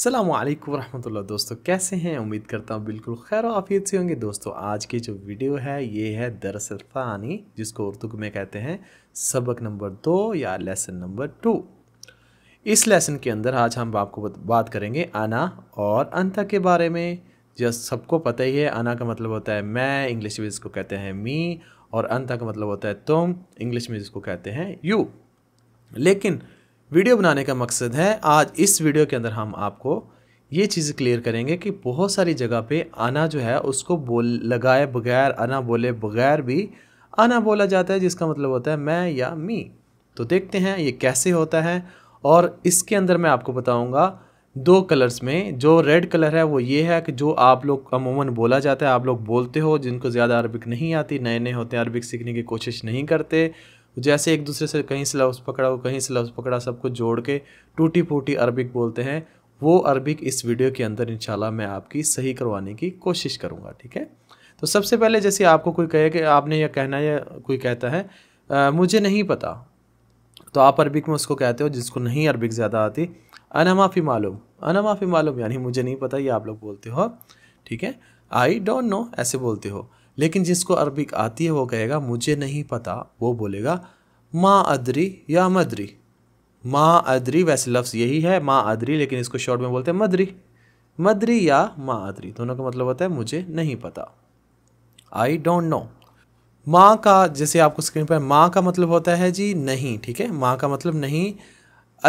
सलाम रहमत दोस्तों कैसे हैं उम्मीद करता हूँ बिल्कुल खैर आफियत से होंगे दोस्तों आज की जो वीडियो है ये है दरअसल फ़ानी जिसको उर्दू में कहते हैं सबक नंबर दो या लेसन नंबर टू इस लेसन के अंदर आज हम आपको बात करेंगे आना और अंता के बारे में जो सबको पता ही है आना का मतलब होता है मैं इंग्लिश में जिसको कहते हैं मी और अंता का मतलब होता है तुम इंग्लिश में जिसको कहते हैं यू लेकिन वीडियो बनाने का मकसद है आज इस वीडियो के अंदर हम आपको ये चीज़ क्लियर करेंगे कि बहुत सारी जगह पे आना जो है उसको बोल लगाए बगैर आना बोले बगैर भी आना बोला जाता है जिसका मतलब होता है मैं या मी तो देखते हैं ये कैसे होता है और इसके अंदर मैं आपको बताऊँगा दो कलर्स में जो रेड कलर है वो ये है कि जो आप लोग अमूमन बोला जाता है आप लोग बोलते हो जिनको ज़्यादा अरबिक नहीं आती नए नए होते हैं अरबिक सीखने की कोशिश नहीं करते जैसे एक दूसरे से कहीं से लफ्ज़ पकड़ा हो कहीं से लफ्ज़ पकड़ा सबको जोड़ के टूटी फूटी अरबिक बोलते हैं वो अरबिक इस वीडियो के अंदर इंशाल्लाह मैं आपकी सही करवाने की कोशिश करूँगा ठीक है तो सबसे पहले जैसे आपको कोई कहे कि आपने यह कहना या कोई कहता है आ, मुझे नहीं पता तो आप अरबिक में उसको कहते हो जिसको नहीं अरबिक ज़्यादा आती अनमाफ़ी मालूम अनमाफ़ी मालूम यानी मुझे नहीं पता ये आप लोग बोलते हो ठीक है आई डोंट नो ऐसे बोलते हो लेकिन जिसको अरबिक आती है वो कहेगा मुझे नहीं पता वो बोलेगा माँ अदरी या मदरी माँ अदरी वैसे लफ्ज़ यही है माँ अदरी लेकिन इसको शॉर्ट में बोलते हैं मदरी मदरी या माँ अदरी दोनों का मतलब होता है मुझे नहीं पता आई डोंट नो माँ का जैसे आपको स्क्रीन पर माँ का मतलब होता है जी नहीं ठीक है माँ का मतलब नहीं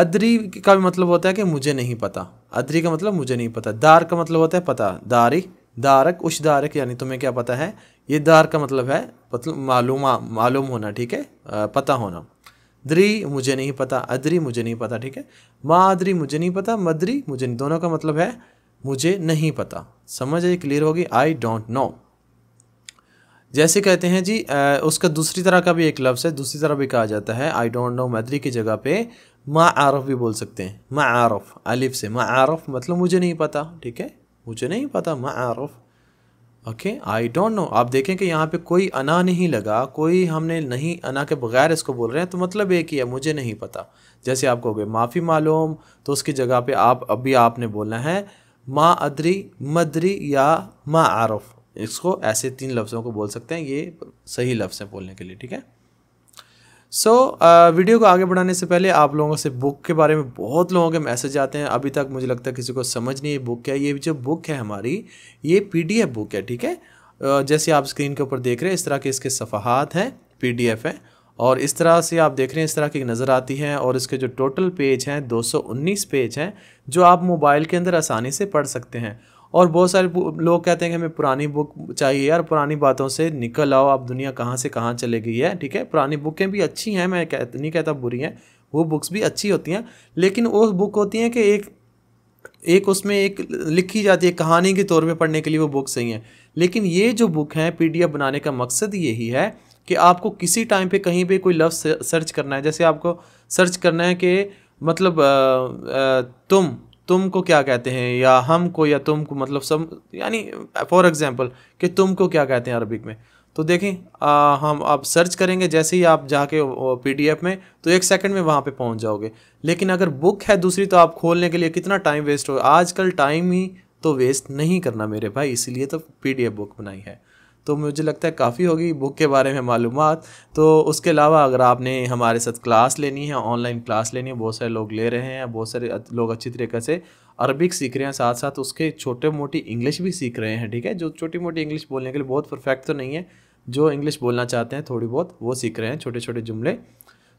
अदरी का भी मतलब होता है कि मुझे नहीं पता अदरी का मतलब मुझे नहीं पता दार का मतलब होता है पता दारी दारक उस दारक यानी तुम्हें क्या पता है ये दार का मतलब है मतलब मालूम मालूम होना ठीक है पता होना द्री मुझे नहीं पता अदरी मुझे नहीं पता ठीक है मादरी मुझे नहीं पता मदरी मुझे नहीं दोनों का मतलब है मुझे नहीं पता समझ आई क्लियर होगी आई डोंट नो जैसे कहते हैं जी आ, उसका दूसरी तरह का भी एक लफ्ज़ है दूसरी तरह भी कहा जाता है आई डोंट नो मदरी की जगह पे मा आरफ भी बोल सकते हैं मा आरफ अलिफ से मा आरफ मतलब मुझे नहीं पता ठीक है मुझे नहीं पता मैं आरफ ओके आई डोंट नो आप देखें कि यहाँ पे कोई अना नहीं लगा कोई हमने नहीं अना के बगैर इसको बोल रहे हैं तो मतलब एक ही है मुझे नहीं पता जैसे आप कहोगे माफ़ी मालूम तो उसकी जगह पे आप अभी आपने बोलना है मा अदरी मदरी या मा आरफ इसको ऐसे तीन लफ्ज़ों को बोल सकते हैं ये सही लफ्ज़ हैं बोलने के लिए ठीक है सो so, uh, वीडियो को आगे बढ़ाने से पहले आप लोगों से बुक के बारे में बहुत लोगों के मैसेज आते हैं अभी तक मुझे लगता है किसी को समझ नहीं है बुक क्या है ये जो बुक है हमारी ये पीडीएफ बुक है ठीक है uh, जैसे आप स्क्रीन के ऊपर देख रहे हैं इस तरह के इसके सफ़ात हैं पीडीएफ है और इस तरह से आप देख रहे हैं इस तरह की नज़र आती है और इसके जो टोटल पेज हैं 219 पेज हैं जो आप मोबाइल के अंदर आसानी से पढ़ सकते हैं और बहुत सारे लोग कहते हैं कि हमें पुरानी बुक चाहिए यार पुरानी बातों से निकल आओ आप दुनिया कहाँ से कहाँ चले गई है ठीक है पुरानी बुकें भी अच्छी हैं मैं कह, नहीं कहता बुरी हैं वो बुक्स भी अच्छी होती हैं लेकिन वो बुक होती हैं कि एक एक उसमें एक लिखी जाती है कहानी के तौर पर पढ़ने के लिए वो बुक सही है लेकिन ये जो बुक हैं एफ बनाने का मकसद यही है कि आपको किसी टाइम पे कहीं पे कोई लफ्ज़ सर्च करना है जैसे आपको सर्च करना है कि मतलब आ, आ, तुम तुमको क्या कहते हैं या हमको या तुमको मतलब सब यानी फॉर एग्ज़ाम्पल कि तुमको क्या कहते हैं अरबिक में तो देखें आ, हम आप सर्च करेंगे जैसे ही आप जाके पीडीएफ में तो एक सेकंड में वहाँ पे पहुँच जाओगे लेकिन अगर बुक है दूसरी तो आप खोलने के लिए कितना टाइम वेस्ट हो आजकल टाइम ही तो वेस्ट नहीं करना मेरे भाई इसीलिए तो पी बुक बनाई है तो मुझे लगता है काफ़ी होगी बुक के बारे में मालूम तो उसके अलावा अगर आपने हमारे साथ क्लास लेनी है ऑनलाइन क्लास लेनी है बहुत सारे लोग ले रहे हैं बहुत सारे लोग अच्छी तरीके से अरबिक सीख रहे हैं साथ साथ उसके छोटे मोटी इंग्लिश भी सीख रहे हैं ठीक है जो छोटी मोटी इंग्लिश बोलने के लिए बहुत परफेक्ट तो नहीं है जो इंग्लिश बोलना चाहते हैं थोड़ी बहुत वो सीख रहे हैं छोटे छोटे जुमले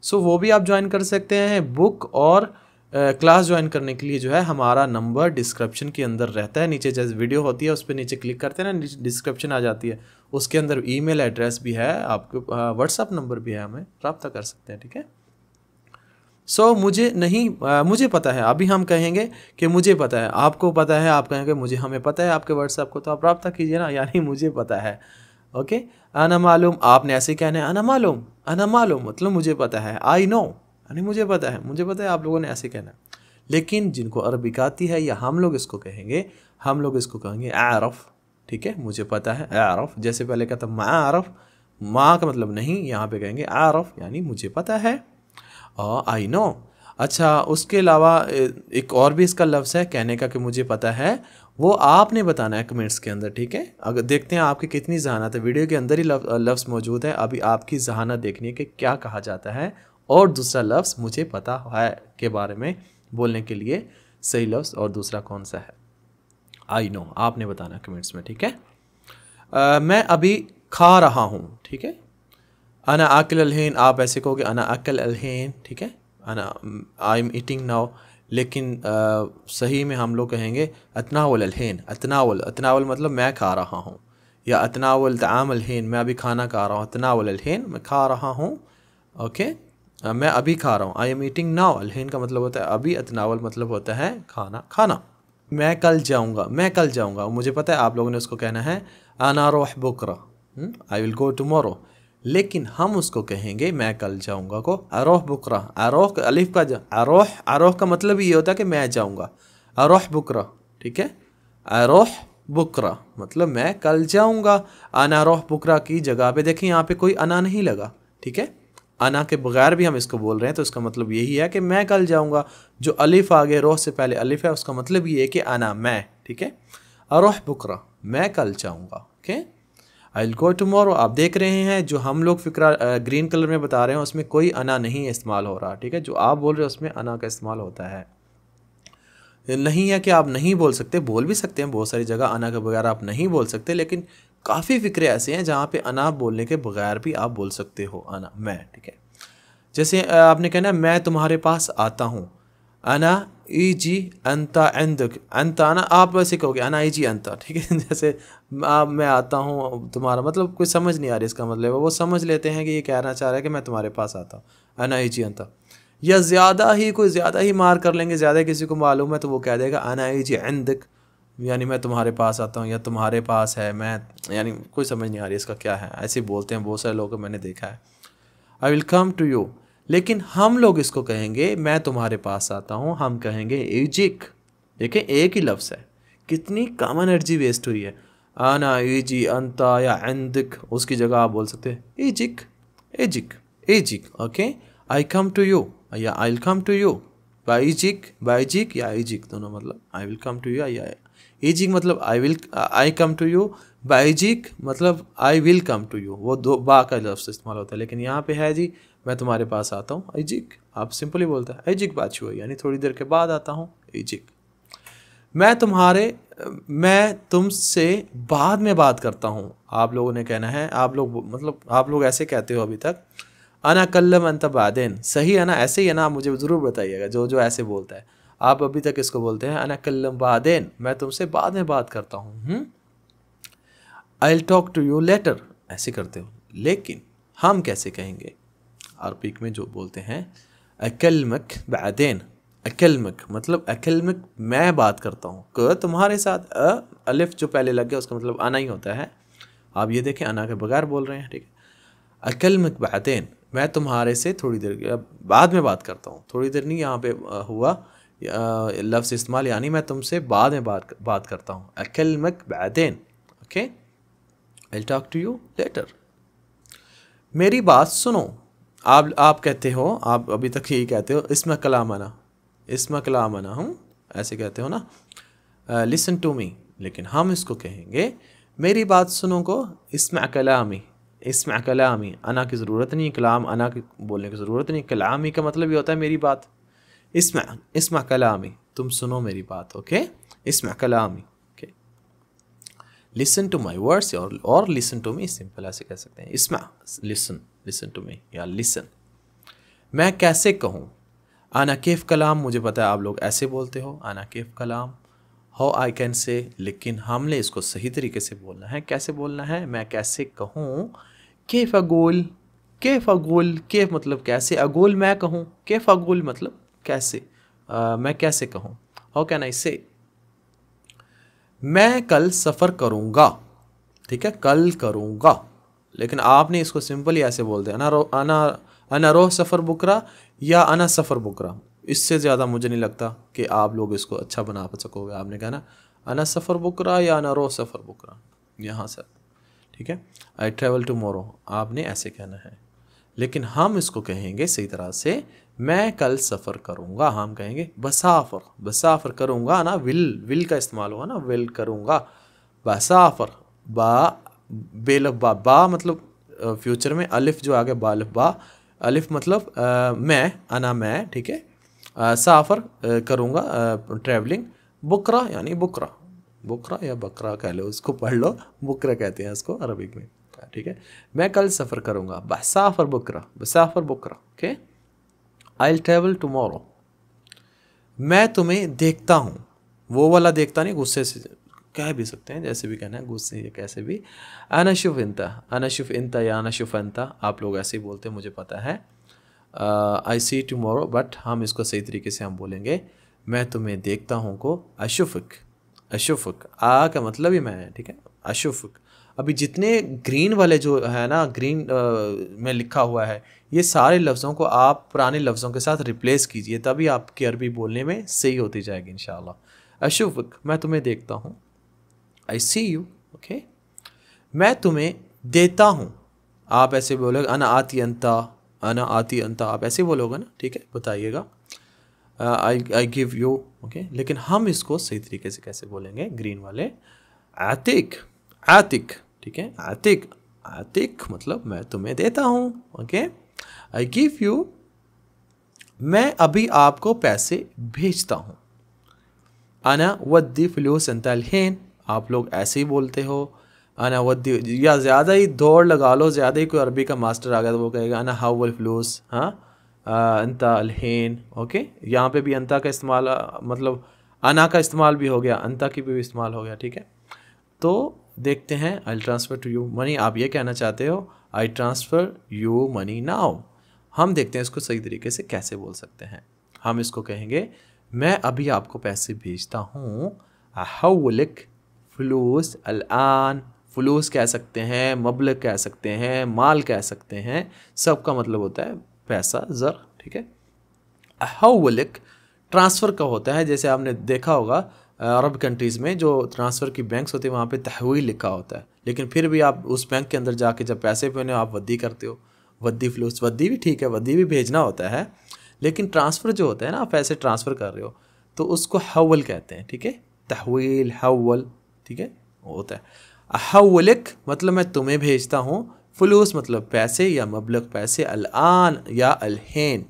सो वो भी आप ज्वाइन कर सकते हैं बुक और क्लास ज्वाइन करने के लिए जो है हमारा नंबर डिस्क्रिप्शन के अंदर रहता है नीचे जैसे वीडियो होती है उस पर नीचे क्लिक करते हैं ना डिस्क्रिप्शन आ जाती है उसके अंदर ईमेल एड्रेस भी है आपके व्हाट्सअप नंबर भी है हमें प्राप्त कर सकते हैं ठीक है सो so, मुझे नहीं आ, मुझे पता है अभी हम कहेंगे कि मुझे पता है आपको पता है आप कहेंगे मुझे हमें पता है आपके व्हाट्सअप को तो आप रब्ता कीजिए ना यानी मुझे पता है ओके अना मालूम आपने ऐसे कहना है अना मालूम अना मालूम मतलब मुझे पता है आई नो नहीं मुझे पता है मुझे पता है आप लोगों ने ऐसे कहना है लेकिन जिनको अरबिक आती है या हम लोग इसको कहेंगे हम लोग इसको कहेंगे आरफ ठीक है मुझे पता है आरफ जैसे पहले कहता माँ आरफ माँ का मतलब नहीं यहाँ पे कहेंगे आरफ यानी मुझे पता है आई नो अच्छा उसके अलावा एक और भी इसका लफ्ज़ है कहने का कि मुझे पता है वो आपने बताना है कमेंट्स के अंदर ठीक है अगर देखते हैं आपकी कितनी जहानत है वीडियो के अंदर ही लफ्ज़ मौजूद है अभी आपकी जहानत देखनी है कि क्या कहा जाता है और दूसरा लफ्ज़ मुझे पता है के बारे में बोलने के लिए सही लफ्ज़ और दूसरा कौन सा है आई नो आपने बताना कमेंट्स में ठीक है आ, मैं अभी खा रहा हूँ ठीक है अना अकल अलहन आप ऐसे कहोगे अना अकल अलहन ठीक है अना आई एम ईटिंग नाउ लेकिन आ, सही में हम लोग कहेंगे अतनावल अलहन अतनावल अतनावल मतलब मैं खा रहा हूँ या अतनावल तमाम अलहन मैं अभी खाना खा रहा हूँ अतनावल अलहन मैं खा रहा हूँ ओके मैं अभी खा रहा हूँ आई एम ईटिंग नाव अलहिन का मतलब होता है अभी अतनावल मतलब होता है खाना खाना मैं कल जाऊँगा मैं कल जाऊँगा मुझे पता है आप लोगों ने उसको कहना है अनारोह बुकरा आई विल गो टमोरो लेकिन हम उसको कहेंगे मैं कल जाऊँगा को अरोह बुकरा अरोह अलिफ का अरोह अरोह का मतलब ये होता है कि मैं जाऊँगा अरोह बकरा ठीक है अरोह बुकरा मतलब मैं कल जाऊँगा अनारोह बुकरा की जगह पे देखिए यहाँ पे कोई अना नहीं लगा ठीक है अना के बगैर भी हम इसको बोल रहे हैं तो इसका मतलब यही है कि मैं कल जाऊँगा जो अलिफ आ गए रोह से पहले अलिफ है उसका मतलब ये है कि अना मैं ठीक है अरोह बकरा मैं कल जाऊँगा okay I will go tomorrow आप देख रहे हैं जो हम लोग फिक्रा ग्रीन कलर में बता रहे हैं उसमें कोई अना नहीं इस्तेमाल हो रहा ठीक है जो आप बोल रहे हो उसमें अना का इस्तेमाल होता है नहीं है कि आप नहीं बोल सकते बोल भी सकते हैं बहुत सारी जगह अना के बगैर आप नहीं बोल सकते लेकिन काफ़ी फ़िक्रे ऐसे हैं जहाँ पे अना बोलने के बगैर भी आप बोल सकते हो अना मैं ठीक है जैसे आपने कहना मैं तुम्हारे पास आता हूँ अना ई जी अंता एंद अंता ना आप वैसे कहोगे अना ई जी अंता ठीक है जैसे आप मैं आता हूँ तुम्हारा मतलब कोई समझ नहीं आ रही इसका मतलब वो समझ लेते हैं कि ये कहना चाह रहा है कि मैं तुम्हारे पास आता हूँ अना ई जी अंता या ज़्यादा ही कोई ज़्यादा ही मार कर लेंगे ज़्यादा किसी को मालूम है तो वो कह देगा अना ई जी एंदक यानी मैं तुम्हारे पास आता हूँ या तुम्हारे पास है मैं यानी कोई समझ नहीं आ रही इसका क्या है ऐसे बोलते हैं बहुत सारे लोग मैंने देखा है I will come to you लेकिन हम लोग इसको कहेंगे मैं तुम्हारे पास आता हूँ हम कहेंगे एजिक देखिए एक ही लफ्स है कितनी कम एनर्जी वेस्ट हुई है आना एजी अंता या एंदिक उसकी जगह आप बोल सकते हैं एजिक एजिक एजिक okay I come to you या I will come to you बाईजिक बाईजिक या एजिक दोनों मतलब I will come to you या एजिक मतलब I will I come to you बाईजिक मतलब I will come to you वो दो बा का लफ्स इस्तेमाल होता है लेकिन यहाँ पे है जी मैं तुम्हारे पास आता हूँ एजिक आप सिंपली बोलते हैं एजिक बात हुआ यानी थोड़ी देर के बाद आता हूँ एजिक मैं तुम्हारे मैं तुमसे बाद में बात करता हूँ आप लोगों ने कहना है आप लोग मतलब आप लोग ऐसे कहते हो अभी तक अनाकल्लम कल्लम अंत बादेन सही है ना ऐसे ही है ना आप मुझे ज़रूर बताइएगा जो जो ऐसे बोलता है आप अभी तक इसको बोलते हैं अनकलम बादेन मैं तुमसे बाद में बात करता हूँ I talk to you later ऐसे करते हो लेकिन हम कैसे कहेंगे अरबिक में जो बोलते हैं अकलमक बादेन अकलमक मतलब अकलमक मैं बात करता हूँ क तुम्हारे साथ अ अलिफ जो पहले लग गया उसका मतलब आना ही होता है आप ये देखें अना के बगैर बोल रहे हैं ठीक है अकलमक बदेन मैं तुम्हारे से थोड़ी देर बाद में बात करता हूँ थोड़ी देर नहीं यहाँ पे हुआ लफ्ज़ इस्तेमाल यानी मैं तुमसे बाद में बात बात करता हूँ मक बैदेन okay I talk to you later मेरी बात सुनो आप आप कहते हो आप अभी तक यही कहते हो इसमें कलामाना आना इसमें कलाम हूँ ऐसे कहते हो ना लिसन टू मी लेकिन हम इसको कहेंगे मेरी बात सुनो को इसमें कलामी इसमें कलामी अना की ज़रूरत नहीं कलाम अना की बोलने की ज़रूरत नहीं कलामी का मतलब ये होता है मेरी बात इसमें इसमें कलामी तुम सुनो मेरी बात ओके इसमें कलामी okay listen to my words और और लिसन टू मी सिंपल ऐसे कह सकते हैं इसमें लिसन लिसन टू मी या लिसन मैं कैसे कहूँ आना केफ कलाम मुझे पता है आप लोग ऐसे बोलते हो आना केफ कलाम हाउ आई कैन से लेकिन हमने इसको सही तरीके से बोलना है कैसे बोलना है मैं कैसे कहूँ केफ अगोल केफ अगोल केफ मतलब कैसे अगोल मैं कहूँ केफ अगोल मतलब कैसे आ, मैं कैसे कहूँ हाउ कैन आई से मैं कल सफ़र करूँगा ठीक है कल करूँगा लेकिन आपने इसको सिंपली ऐसे बोल दिया अना अना अना रोह सफ़र बुकरा या अना सफ़र बुकरा इससे ज़्यादा मुझे नहीं लगता कि आप लोग इसको अच्छा बना सकोगे आपने कहा ना अना सफ़र बुकरा या अना रोह सफ़र बुकरा यहाँ सर ठीक है आई ट्रेवल टू मोरो आपने ऐसे कहना है लेकिन हम इसको कहेंगे सही तरह से मैं कल सफ़र करूँगा हम कहेंगे बसाफर बसाफर करूँगा ना विल विल का इस्तेमाल होगा ना विल करूँगा बसाफर बा बेलफ बा बा मतलब फ्यूचर में अलिफ जो आगे बालफ बा अलिफ मतलब आ, मैं अना मैं ठीक है साफ़र करूँगा ट्रैवलिंग बकरा यानी बकरा बकरा या बकरा कह लो उसको पढ़ लो बकरा कहते हैं उसको अरबिक में ठीक है मैं कल सफ़र करूँगा बसाफर बकरा बसाफर बकरा ओके आई ट्रेवल टमोरो मैं तुम्हें देखता हूँ वो वाला देखता नहीं गुस्से से कह भी सकते हैं जैसे भी कहना है गुस्से या कैसे भी अनशुफ इंता अनशुफ इंता या अनशुफ अंता आप लोग ऐसे ही बोलते हैं मुझे पता है आई सी टमोरो बट हम इसको सही तरीके से हम बोलेंगे मैं तुम्हें देखता हूँ को अशुफक अशुफक आ का मतलब ही मैं ठीक है अशुफक अभी जितने ग्रीन वाले जो है ना ग्रीन आ, uh, में लिखा हुआ है ये सारे लफ्ज़ों को आप पुराने लफ्ज़ों के साथ रिप्लेस कीजिए तभी आपकी अरबी बोलने में सही होती जाएगी इन अशुफक मैं तुम्हें देखता हूँ आई सी यू ओके मैं तुम्हें देता हूँ आप ऐसे बोलोगे अना आती अंता अना आती अंता आप ऐसे बोलोगे ना ठीक है बताइएगा I I give you okay लेकिन हम इसको सही तरीके से कैसे बोलेंगे ग्रीन वाले आतिक आतिक ठीक है आतिक आतिक मतलब मैं तुम्हें देता हूँ okay okay? I give you मैं अभी आपको पैसे भेजता हूँ आना वद्दी फलूस तलहन आप लोग ऐसे ही बोलते हो आना वद्दी या ज़्यादा ही दौड़ लगा लो ज़्यादा ही कोई अरबी का मास्टर आ गया तो वो कहेगा आना वल फ्लूस हाँ अंता अलहन ओके यहाँ पे भी अंता का इस्तेमाल मतलब अना का इस्तेमाल भी हो गया अंता की भी इस्तेमाल हो गया ठीक है तो देखते हैं I transfer to you money आप ये कहना चाहते हो I transfer you money now हम देखते हैं इसको सही तरीके से कैसे बोल सकते हैं हम इसको कहेंगे मैं अभी आपको पैसे भेजता हूँ हवलिक फलूस अलआन फलूस कह सकते हैं मबल कह सकते हैं माल कह सकते हैं सबका मतलब होता है पैसा ज़र ठीक है हवलिक ट्रांसफ़र का होता है जैसे आपने देखा होगा अरब कंट्रीज़ में जो ट्रांसफ़र की बैंक्स होते हैं वहाँ पे तहवील लिखा होता है लेकिन फिर भी आप उस बैंक के अंदर जाके जब पैसे पे आप वदी करते हो वद्दी फ्लूस वद्दी भी ठीक है वद्दी भी भेजना होता है लेकिन ट्रांसफ़र जो होता है ना आप पैसे ट्रांसफ़र कर रहे हो तो उसको हवल कहते हैं ठीक है तहवील हवल ठीक है होता है हवलिक मतलब मैं तुम्हें भेजता हूँ फलूस मतलब पैसे या मबलग पैसे अलआन या अलहन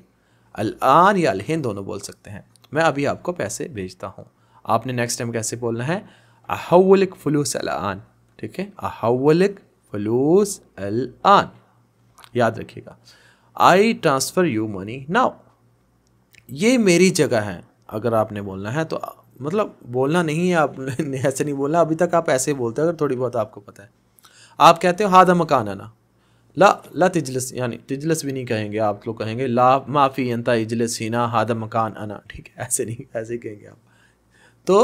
अलआन या अलहन दोनों बोल सकते हैं मैं अभी आपको पैसे भेजता हूँ आपने नेक्स्ट टाइम कैसे बोलना है अहवलिक फलूस आन ठीक है अहवलिक फलूस आन याद रखिएगा I transfer you money now ये मेरी जगह है अगर आपने बोलना है तो मतलब बोलना नहीं है आपने ऐसे नहीं बोलना अभी तक आप ऐसे ही बोलते हैं अगर थोड़ी बहुत आपको पता है आप कहते हो हाद मकान है ना ला ला तिजलस यानी तिजलस भी नहीं कहेंगे आप लोग कहेंगे ला माफ़ी यंता इजलस हीना हाद मकान आना ठीक है ऐसे नहीं ऐसे ही कहेंगे आप तो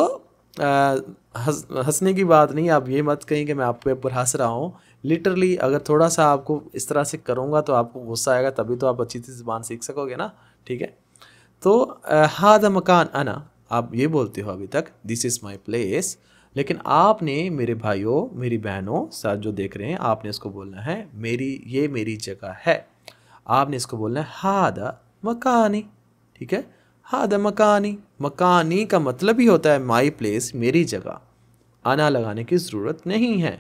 हंसने हस, की बात नहीं आप ये मत कहें कि मैं आपके ऊपर हंस रहा हूँ लिटरली अगर थोड़ा सा आपको इस तरह से करूँगा तो आपको गुस्सा आएगा तभी तो आप अच्छी सी ज़बान सीख सकोगे ना ठीक है तो हाद मकान आना आप ये बोलते हो अभी तक दिस इज़ माई प्लेस लेकिन आपने मेरे भाइयों मेरी बहनों साथ जो देख रहे हैं आपने इसको बोलना है मेरी ये मेरी जगह है आपने इसको बोलना है द मकानी ठीक है द मकानी मकानी का मतलब ही होता है माई प्लेस मेरी जगह आना लगाने की ज़रूरत नहीं है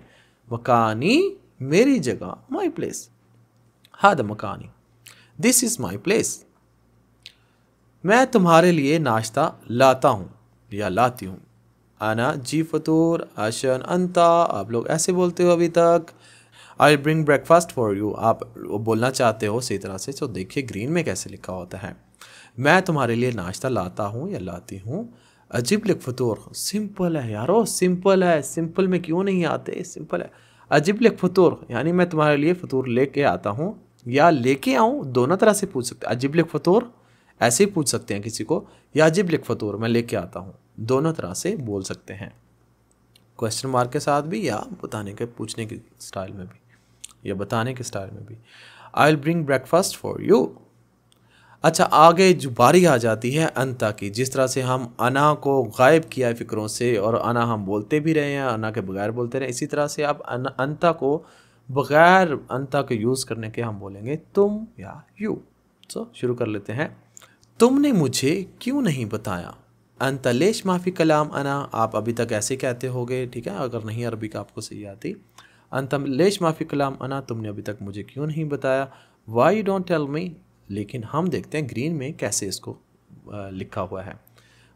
मकानी मेरी जगह माय प्लेस हाद मकानी दिस इज़ माय प्लेस मैं तुम्हारे लिए नाश्ता लाता हूँ या लाती हूँ आना जी फतूर आशन अंता आप लोग ऐसे बोलते हो अभी तक I bring breakfast for you आप बोलना चाहते हो सही तरह से तो देखिए ग्रीन में कैसे लिखा होता है मैं तुम्हारे लिए नाश्ता लाता हूँ या लाती हूँ अजिब लिख फतूर सिंपल है यारो सिंपल है सिंपल में क्यों नहीं आते सिंपल है अजिब लिख फतूर यानी मैं तुम्हारे लिए फतूर लेके आता हूँ या लेके आऊँ दोनों तरह से पूछ सकते अजिब लिख फतूर ऐसे ही पूछ सकते हैं किसी को या अजिब लिख फतूर मैं लेके आता हूँ दोनों तरह से बोल सकते हैं क्वेश्चन मार्क के साथ भी या बताने के पूछने के स्टाइल में भी या बताने के स्टाइल में भी I will bring breakfast for you अच्छा आगे जो बारी आ जाती है अंता की जिस तरह से हम अना को गायब किया है फ़िक्रों से और अना हम बोलते भी रहे हैं अना के बगैर बोलते रहे इसी तरह से आप अंता को बगैर अंता के यूज़ करने के हम बोलेंगे तुम या यू सो शुरू कर लेते हैं तुमने मुझे क्यों नहीं बताया अंतलेश माफ़ी कलाम अना आप अभी तक ऐसे कहते होगे ठीक है अगर नहीं अरबी का आपको सही आती अंतलेश माफ़ी कलाम अना तुमने अभी तक मुझे क्यों नहीं बताया वाई डोंट टेल मी लेकिन हम देखते हैं ग्रीन में कैसे इसको लिखा हुआ है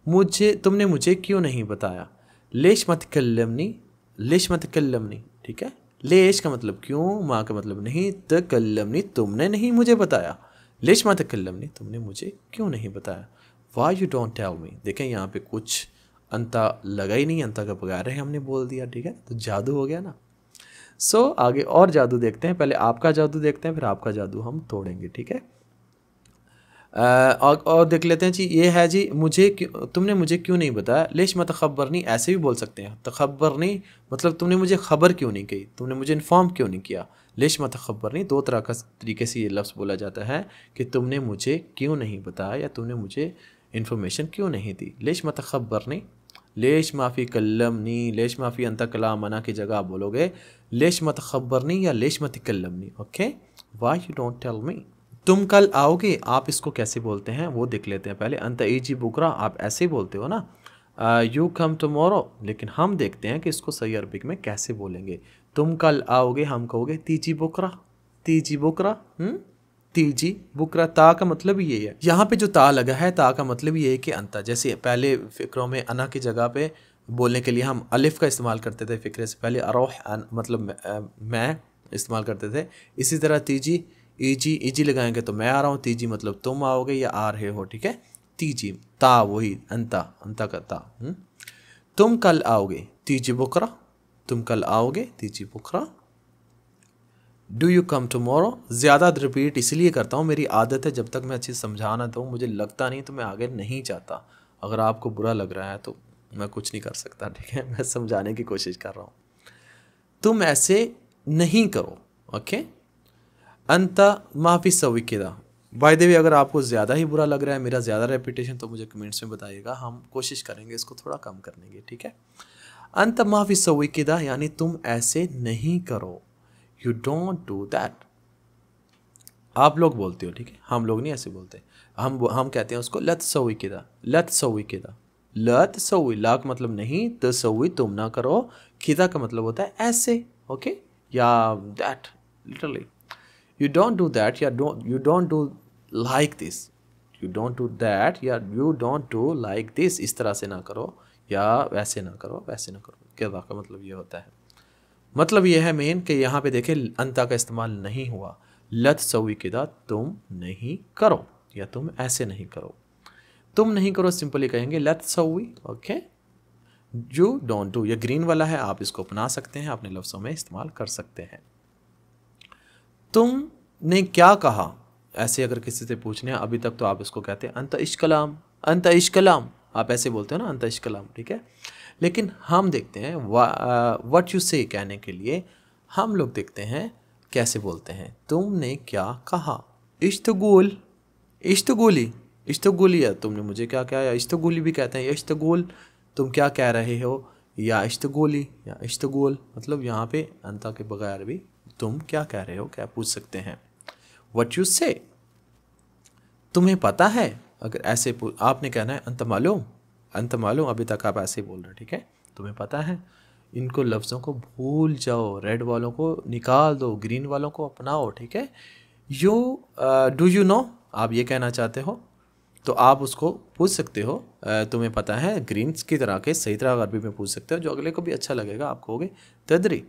मुझे तुमने मुझे क्यों नहीं बताया लेश मत कल्लमनी लेश मत कल्लमनी ठीक है लेश का मतलब क्यों माँ का मतलब नहीं तकल्लमनी तुमने नहीं मुझे बताया लेश मत कल्लमनी तुमने मुझे क्यों नहीं बताया why you don't have me देखें यहाँ पे कुछ अंता लगा ही नहीं अंता का बगैर है हमने बोल दिया ठीक है तो जादू हो गया ना सो so, आगे और जादू देखते हैं पहले आपका जादू देखते हैं फिर आपका जादू हम तोड़ेंगे ठीक है और, और देख लेते हैं जी ये है जी मुझे तुमने मुझे क्यों नहीं बताया लेश मत खबर नहीं ऐसे भी बोल सकते हैं तो नहीं मतलब तुमने मुझे खबर क्यों नहीं की तुमने मुझे इन्फॉर्म क्यों नहीं किया लेश मत खबर नहीं दो तरह का तरीके से ये लफ्ज़ बोला जाता है कि तुमने मुझे क्यों नहीं बताया या तुमने मुझे इन्फॉर्मेशन क्यों नहीं दी लेश मत खबर नहीं लेश माफ़ी नहीं लेश माफ़ी अंत कलाम मना की जगह आप बोलोगे लेश मत खबर नहीं या लेश मत नहीं okay why you don't tell me तुम कल आओगे आप इसको कैसे बोलते हैं वो देख लेते हैं पहले अंत ई जी बुकरा आप ऐसे ही बोलते हो ना यू कम टमोरो लेकिन हम देखते हैं कि इसको सही अरबिक में कैसे बोलेंगे तुम कल आओगे हम कहोगे तीजी बुकरा तीजी बुकरा हुँ? हम्म? तीजी बुकरा ता का मतलब ये है यहाँ पे जो ता लगा है ता का मतलब ये है कि अंता जैसे पहले फ़िक्रों में अना की जगह पे बोलने के लिए हम अलिफ़ का इस्तेमाल करते थे फ़िक्रे से पहले अरोह मतलब मैं इस्तेमाल करते थे इसी तरह तीजी ईजी ईजी लगाएंगे तो मैं आ रहा हूँ तीजी मतलब तुम आओगे या आ रहे हो ठीक है तीजी ता वही अंता अंता का ता हम्म? तुम कल आओगे तीजी बुकरा तुम कल आओगे तीजी बुकरा डू यू कम टमोरो ज़्यादा रिपीट इसलिए करता हूँ मेरी आदत है जब तक मैं अच्छे समझा ना दूँ मुझे लगता नहीं तो मैं आगे नहीं जाता अगर आपको बुरा लग रहा है तो मैं कुछ नहीं कर सकता ठीक है मैं समझाने की कोशिश कर रहा हूँ तुम ऐसे नहीं करो ओके okay? अंता माफी सविकदा बाय द अगर आपको ज़्यादा ही बुरा लग रहा है मेरा ज़्यादा रेपिटेशन तो मुझे कमेंट्स में बताइएगा हम कोशिश करेंगे इसको थोड़ा कम करने की ठीक है अंत माफी सविकदा यानी तुम ऐसे नहीं करो यू डोंट डू दैट आप लोग बोलते हो ठीक है हम लोग नहीं ऐसे बोलते हम हम कहते हैं उसको लत सविकदा लत दा लत सवी लाख मतलब नहीं तो सवी तुम ना करो खिदा का मतलब होता है ऐसे ओके या that literally you don't do that yeah don't you don't do like this you don't do that या you don't do like this इस तरह से ना करो या वैसे ना करो वैसे ना करो किरदा का मतलब ये होता है मतलब यह है मेन कि यहाँ पे देखे अंता का इस्तेमाल नहीं हुआ लत सवी किदा तुम नहीं करो या तुम ऐसे नहीं करो तुम नहीं करो सिंपली कहेंगे लत सवी ओके यू डोंट डू ये ग्रीन वाला है आप इसको अपना सकते हैं अपने लफ्सों में इस्तेमाल कर सकते हैं तुमने क्या कहा ऐसे अगर किसी से पूछने हैं अभी तक तो आप इसको कहते हैं अंत इश्कलाम अंत इश्कलाम आप ऐसे बोलते हो ना अंत इश्कलाम ठीक है लेकिन हम देखते हैं वट यू से कहने के लिए हम लोग देखते हैं कैसे बोलते हैं तुमने क्या कहा इश्तगोल इश्तगोली इश्तगोली या तुमने मुझे क्या कहा या इश्तगोली भी कहते हैं इश्तगोल तुम क्या कह रहे हो या इश्तगोली या इश्तगोल मतलब यहाँ पे अंता के बगैर भी तुम क्या कह रहे हो क्या पूछ सकते हैं वट यू से तुम्हें पता है अगर ऐसे आपने कहना है अंत मालूम अंत मालूम अभी तक आप ऐसे बोल रहे हो ठीक है तुम्हें पता है इनको लफ्ज़ों को भूल जाओ रेड वालों को निकाल दो ग्रीन वालों को अपनाओ ठीक है यू डू यू नो आप ये कहना चाहते हो तो आप उसको पूछ सकते हो uh, तुम्हें पता है ग्रीन्स की तरह के सही तरह अरबी में पूछ सकते हो जो अगले को भी अच्छा लगेगा आप कहोगे तदरी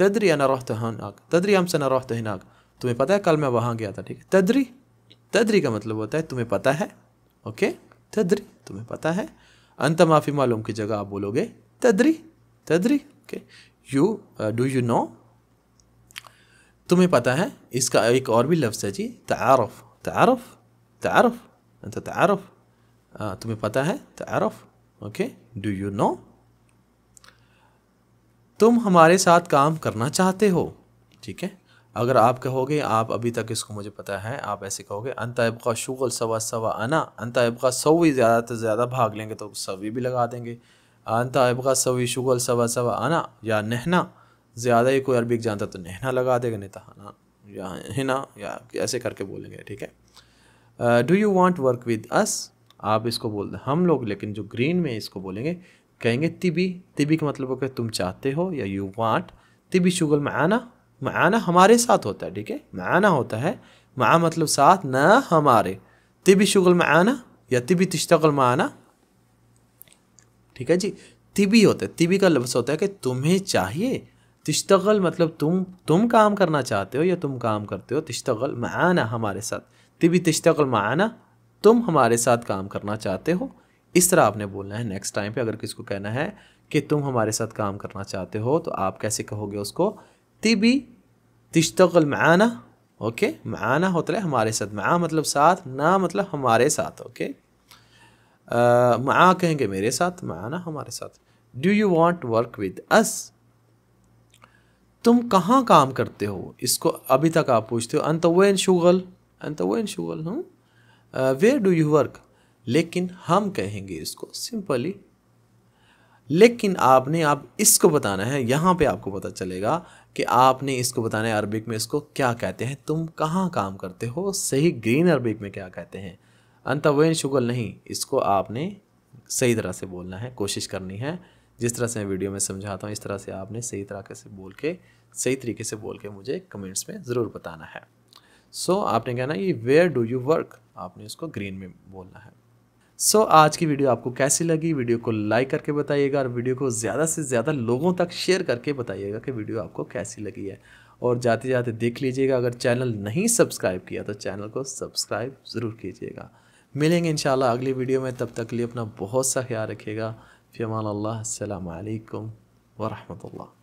तदरी अना रोहता हनाक तदरी हम सना रोहता हिनाक तुम्हें पता है कल मैं वहाँ गया था ठीक है तदरी तदरी का मतलब होता है तुम्हें पता है ओके तदरी तुम्हें पता है अंत माफ़ी मालूम की जगह आप बोलोगे तदरी तदरी okay you do you know तुम्हें पता है इसका एक और भी लफ्ज़ है जी तारफ तारफ तारफ तारफ तुम्हें पता है तारफ ओके डू यू नो तुम हमारे साथ काम करना चाहते हो ठीक है अगर आप कहोगे आप अभी तक इसको मुझे पता है आप ऐसे कहोगे अंतबका शुगल सवा सवा आना अनताबका सवी ज़्यादा से ज़्यादा भाग लेंगे तो सवी भी लगा देंगे अंतबका सवी शुगल सवा सवा आना या नहना ज़्यादा ही कोई अरबिक जानता तो नहना लगा देगा नहीं आना तो या हिना या ऐसे करके बोलेंगे ठीक है do you want work with us आप इसको बोल हम लोग लेकिन जो ग्रीन में इसको बोलेंगे कहेंगे तिबी तिबी का मतलब होगा तुम चाहते हो या यू वांट तिबी शुगल माना माना हमारे साथ होता है ठीक है माना होता है माँ मतलब साथ ना हमारे तिबी शुगल माना या तिबी तश्तगल माना ठीक है जी तिबी होता है तिबी का लफ्ज़ होता है कि तुम्हें चाहिए तिश्तगल मतलब तुम तुम काम करना चाहते हो या तुम काम करते हो में माना हमारे साथ तिबी में माना तुम हमारे साथ काम करना चाहते हो इस तरह आपने बोलना है नेक्स्ट टाइम पे अगर किसको कहना है कि तुम हमारे साथ काम करना चाहते हो तो आप कैसे कहोगे उसको तिबी तिश्तगल माना ओके माना होता है हमारे साथ मा मतलब साथ ना मतलब हमारे साथ ओके मा कहेंगे मेरे साथ माना हमारे साथ do you want work with us तुम कहाँ काम करते हो इसको अभी तक आप पूछते हो अंत वो इन शुगल अंत वो इन शुगल हूँ वेयर डू यू वर्क लेकिन हम कहेंगे इसको सिंपली लेकिन आपने आप इसको बताना है यहाँ पे आपको पता चलेगा कि आपने इसको बताना है अरबिक में इसको क्या कहते हैं तुम कहाँ काम करते हो सही ग्रीन अरबिक में क्या कहते हैं अंतवैन शुगल नहीं इसको आपने सही तरह से बोलना है कोशिश करनी है जिस तरह से मैं वीडियो में समझाता हूँ इस तरह से आपने सही तरह से बोल के सही तरीके से बोल के मुझे कमेंट्स में ज़रूर बताना है सो so, आपने कहना ये वेयर डू यू वर्क आपने इसको ग्रीन में बोलना है सो so, आज की वीडियो आपको कैसी लगी वीडियो को लाइक करके बताइएगा और वीडियो को ज़्यादा से ज़्यादा लोगों तक शेयर करके बताइएगा कि वीडियो आपको कैसी लगी है और जाते जाते देख लीजिएगा अगर चैनल नहीं सब्सक्राइब किया तो चैनल को सब्सक्राइब ज़रूर कीजिएगा मिलेंगे इन अगली वीडियो में तब तक लिए अपना बहुत सा ख्याल रखिएगा फ़िमान अल्लाम वरहमल